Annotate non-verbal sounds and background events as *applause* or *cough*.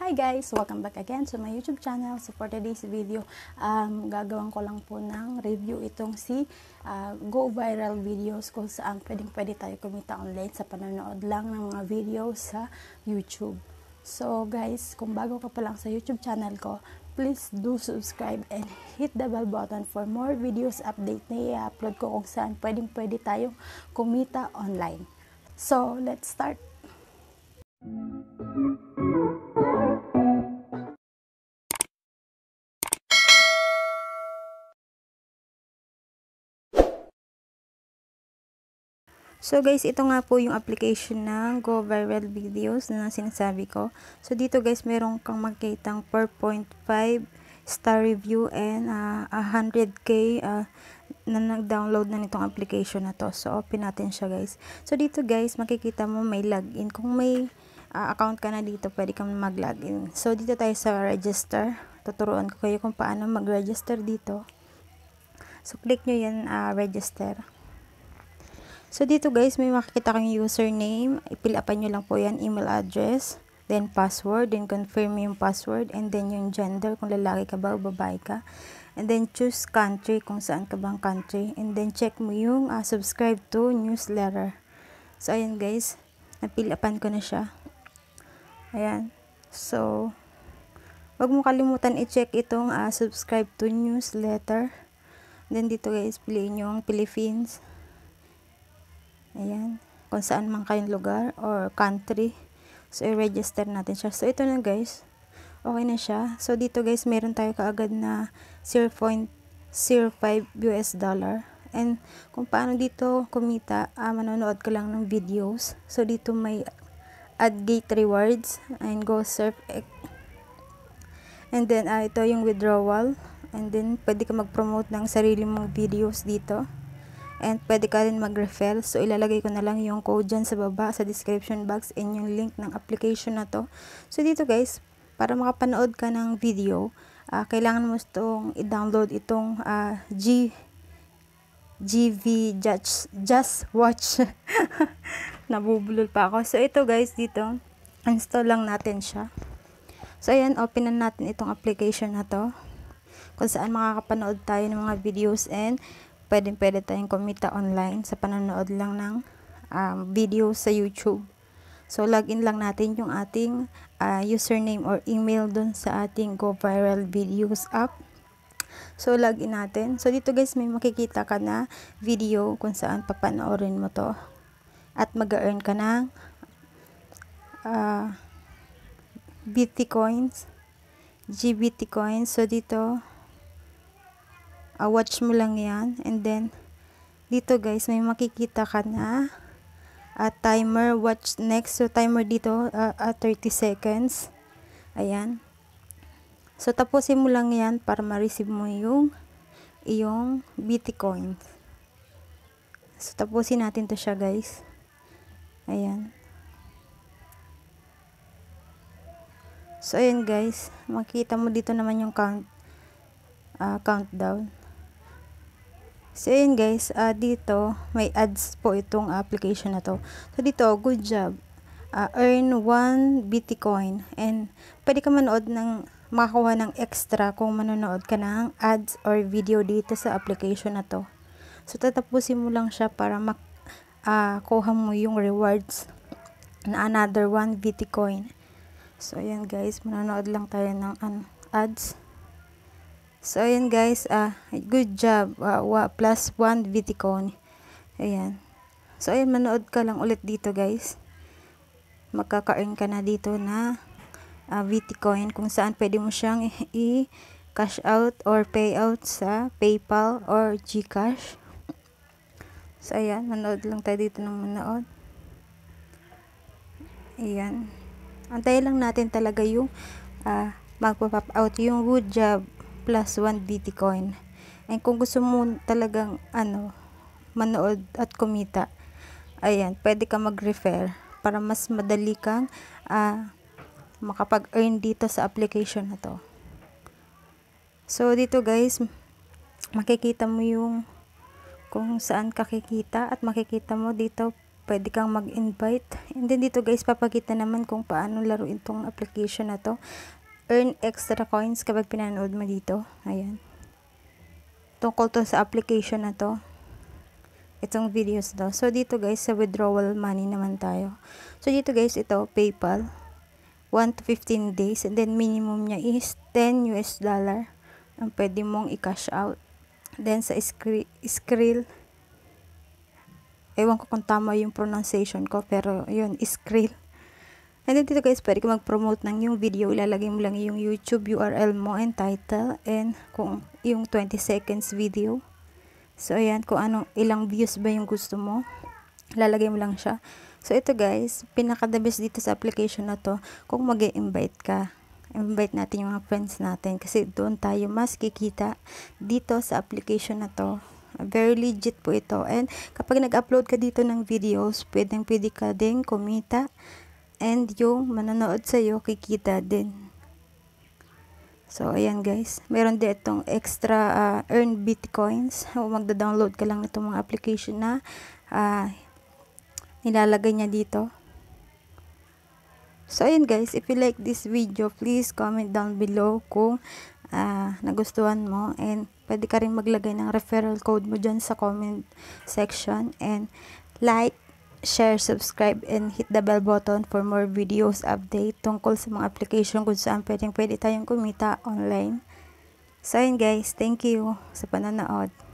Hi guys! Welcome back again to my YouTube channel. So for today's video, um, gagawin ko lang po ng review itong si uh, Go Viral Videos kung saan pwedeng pwede tayo kumita online sa panonood lang ng mga video sa YouTube. So guys, kung bago ka pa lang sa YouTube channel ko, please do subscribe and hit the bell button for more videos update na i-upload ko kung saan pwedeng pwede tayong kumita online. So let's start! Thank you. So guys, ito nga po yung application ng Go Viral Videos na sinasabi ko. So dito guys, meron kang magkitang 4.5 star review and uh, 100k uh, na nag-download na nitong application na to. So open natin siya guys. So dito guys, makikita mo may login. Kung may uh, account ka na dito, pwede kang mag-login. So, dito tayo sa register. Tuturuan ko kayo kung paano mag-register dito. So, click nyo yan, uh, register. So, dito guys, may makikita kang username. I-fill upan nyo lang po yan, email address, then password, then confirm yung password, and then yung gender, kung lalaki ka ba o babae ka. And then, choose country, kung saan ka bang country. And then, check mo yung uh, subscribe to newsletter. So, ayan guys, napil upan ko na siya. Ayan. So, wag mo kalimutan i-check itong uh, subscribe to newsletter. Then, dito guys, piliin nyo ang Philippines. Ayan. Kung saan man kayong lugar or country. So, i-register natin siya. So, ito na guys. Okay na siya. So, dito guys, meron tayo kaagad na 0.05 US dollar. And, kung paano dito kumita, uh, manonood ka lang ng videos. So, dito may add gate rewards and go surf and then uh, ito yung withdrawal and then pwede ka mag-promote ng sarili mong videos dito and pwede ka rin mag-refer so ilalagay ko na lang yung code dyan sa baba sa description box and yung link ng application na to so dito guys para makapanood ka ng video uh, kailangan mo itong i-download itong uh, G GV Just, Just Watch *laughs* nabubulol pa ako. So, ito guys, dito, install lang natin siya. So, ayan, open natin itong application na to. Kung saan makakapanood tayo ng mga videos and pwedeng pwede tayong kumita online sa panonood lang ng um, video sa YouTube. So, login lang natin yung ating uh, username or email dun sa ating Go Viral Videos app. So, login natin. So, dito guys, may makikita ka na video kung saan papanoorin mo to at mag-earn ka ng uh, ah, BT coins, GBT coins. So, dito, uh, watch mo lang yan. And then, dito guys, may makikita ka na uh, timer watch next. So, timer dito, uh, uh, 30 seconds. Ayan. So, tapusin mo lang yan para ma-receive mo yung iyong BT coins. So, tapusin natin to siya guys. Ayan. So, ayan guys. Makita mo dito naman yung count, uh, countdown. So, ayan guys. Uh, dito, may ads po itong application na to. So, dito, good job. Uh, earn 1 Bitcoin. And, pwede ka manood ng makakuha ng extra kung manonood ka ng ads or video dito sa application na to. So, tatapusin mo lang siya para mak uh, kuha mo yung rewards na another 1 bitcoin so ayan guys manonood lang tayo ng an ads so ayan guys uh, good job uh, plus 1 bitcoin ayan so ayan manood ka lang ulit dito guys magkaka-earn ka na dito na uh, bitcoin kung saan pwede mo siyang i-cash out or payout sa PayPal or GCash So, ayan. Manood lang tayo dito ng manood. Ayan. Antay lang natin talaga yung uh, ah, magpa-pop out yung good job plus 1 DT coin. And kung gusto mo talagang ano, manood at kumita, ayan, pwede ka mag-refer para mas madali kang uh, makapag-earn dito sa application na to. So, dito guys, makikita mo yung kung saan kakikita at makikita mo dito pwede kang mag-invite and then dito guys papakita naman kung paano laruin tong application na to earn extra coins kapag pinanood mo dito ayan tungkol to sa application na to itong videos to so dito guys sa withdrawal money naman tayo so dito guys ito paypal 1 to 15 days and then minimum niya is 10 US dollar ang pwede mong i-cash out Then, sa Skrill, ewan ko kung tama yung pronunciation ko, pero yun, Skrill. And then dito guys, pwede ka mag-promote ng yung video. Ilalagay mo lang yung YouTube URL mo and title and kung yung 20 seconds video. So, ayan, kung anong ilang views ba yung gusto mo, lalagay mo lang siya. So, ito guys, pinaka-the best dito sa application na to, kung mag invite ka invite natin yung mga friends natin kasi doon tayo mas kikita dito sa application na to very legit po ito and kapag nag-upload ka dito ng videos pwedeng pwede ka din kumita and yung mananood sa'yo kikita din So, ayan guys. Meron din itong extra uh, ah, earn bitcoins. magda-download ka lang nitong mga application na uh, nilalagay niya dito. So, ayun guys, if you like this video, please comment down below kung uh, nagustuhan mo. And, pwede ka rin maglagay ng referral code mo dyan sa comment section. And, like, share, subscribe, and hit the bell button for more videos update tungkol sa mga application kung saan pwedeng pwede tayong kumita online. So, ayun guys, thank you sa pananood.